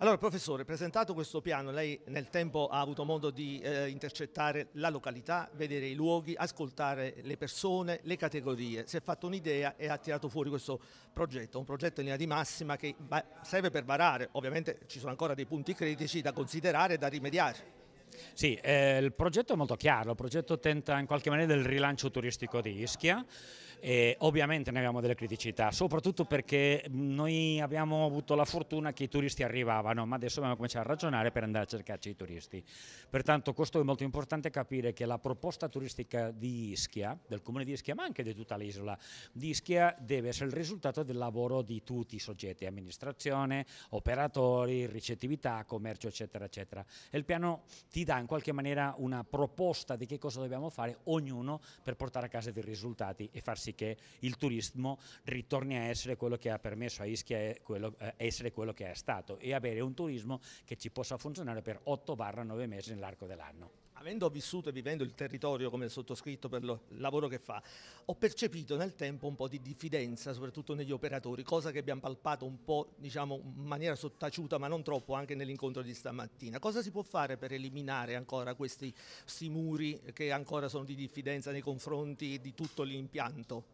Allora, professore, presentato questo piano, lei nel tempo ha avuto modo di eh, intercettare la località, vedere i luoghi, ascoltare le persone, le categorie. Si è fatto un'idea e ha tirato fuori questo progetto, un progetto in linea di massima che serve per varare. Ovviamente ci sono ancora dei punti critici da considerare e da rimediare. Sì, eh, il progetto è molto chiaro, il progetto tenta in qualche maniera del rilancio turistico di Ischia. E ovviamente ne abbiamo delle criticità, soprattutto perché noi abbiamo avuto la fortuna che i turisti arrivavano, ma adesso dobbiamo cominciare a ragionare per andare a cercarci i turisti. Pertanto questo è molto importante capire che la proposta turistica di Ischia, del comune di Ischia, ma anche di tutta l'isola di Ischia, deve essere il risultato del lavoro di tutti i soggetti, amministrazione, operatori, ricettività, commercio, eccetera, eccetera. E il piano ti dà in qualche maniera una proposta di che cosa dobbiamo fare ognuno per portare a casa dei risultati e far sì che il turismo ritorni a essere quello che ha permesso a Ischia quello, eh, essere quello che è stato e avere un turismo che ci possa funzionare per 8-9 mesi nell'arco dell'anno. Avendo vissuto e vivendo il territorio come sottoscritto per il lavoro che fa, ho percepito nel tempo un po' di diffidenza, soprattutto negli operatori, cosa che abbiamo palpato un po' diciamo, in maniera sottaciuta, ma non troppo, anche nell'incontro di stamattina. Cosa si può fare per eliminare ancora questi muri che ancora sono di diffidenza nei confronti di tutto l'impianto?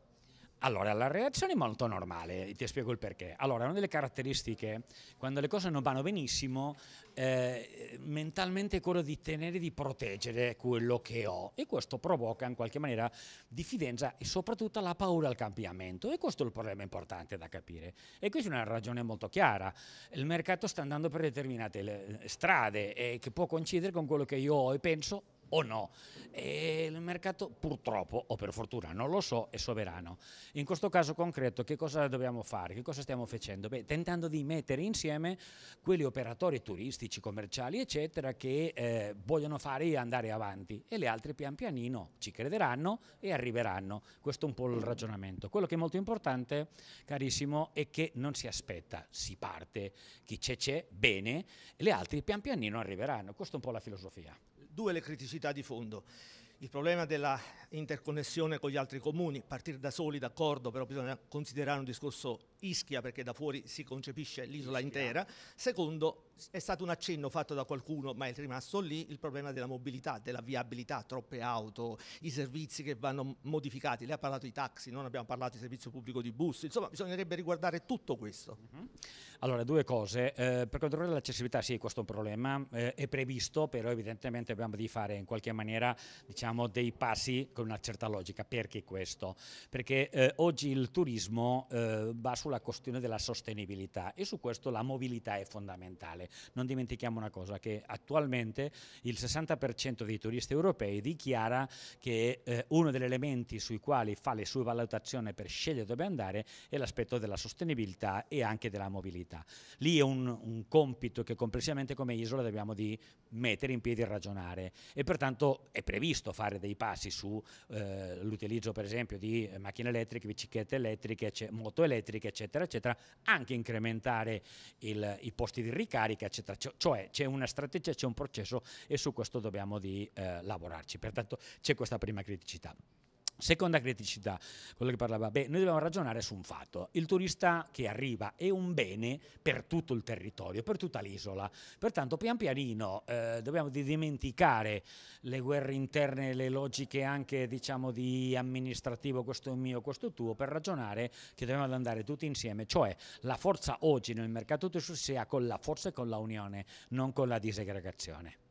Allora, la reazione è molto normale, ti spiego il perché. Allora, una delle caratteristiche, quando le cose non vanno benissimo, eh, mentalmente è quello di tenere di proteggere quello che ho e questo provoca in qualche maniera diffidenza e soprattutto la paura al cambiamento e questo è il problema importante da capire. E questa è una ragione molto chiara, il mercato sta andando per determinate eh, strade e che può coincidere con quello che io ho e penso o no. E il mercato purtroppo o per fortuna non lo so, è sovrano. In questo caso concreto che cosa dobbiamo fare? Che cosa stiamo facendo? Beh, tentando di mettere insieme quegli operatori turistici, commerciali, eccetera, che eh, vogliono fare andare avanti e le altre pian pianino ci crederanno e arriveranno. Questo è un po' il ragionamento. Quello che è molto importante, carissimo, è che non si aspetta, si parte, chi c'è c'è, bene, le altre pian pianino arriveranno. Questa è un po' la filosofia. Due le criticità novità di fondo. Il problema della interconnessione con gli altri comuni, partire da soli d'accordo, però bisogna considerare un discorso Ischia perché da fuori si concepisce l'isola intera, secondo è stato un accenno fatto da qualcuno ma è rimasto lì il problema della mobilità, della viabilità, troppe auto, i servizi che vanno modificati, lei ha parlato di taxi, non abbiamo parlato di servizio pubblico di bus, insomma bisognerebbe riguardare tutto questo. Mhm. Allora due cose, eh, per quanto riguarda l'accessibilità sì questo è un problema, eh, è previsto però evidentemente abbiamo di fare in qualche maniera diciamo, dei passi con una certa logica, perché questo? Perché eh, oggi il turismo eh, va sulla sulla questione della sostenibilità e su questo la mobilità è fondamentale. Non dimentichiamo una cosa, che attualmente il 60% dei turisti europei dichiara che eh, uno degli elementi sui quali fa le sue valutazioni per scegliere dove andare è l'aspetto della sostenibilità e anche della mobilità. Lì è un, un compito che complessivamente come isola dobbiamo di mettere in piedi e ragionare e pertanto è previsto fare dei passi sull'utilizzo eh, per esempio di macchine elettriche, biciclette elettriche, cioè moto elettriche, eccetera eccetera, eccetera, anche incrementare il, i posti di ricarica, eccetera. Cioè c'è una strategia, c'è un processo e su questo dobbiamo di, eh, lavorarci. Pertanto c'è questa prima criticità. Seconda criticità, quello che parlava, beh, noi dobbiamo ragionare su un fatto, il turista che arriva è un bene per tutto il territorio, per tutta l'isola, pertanto pian pianino eh, dobbiamo dimenticare le guerre interne, le logiche anche diciamo di amministrativo, questo mio, questo tuo, per ragionare che dobbiamo andare tutti insieme, cioè la forza oggi nel mercato turistico sia con la forza e con la unione, non con la disegregazione.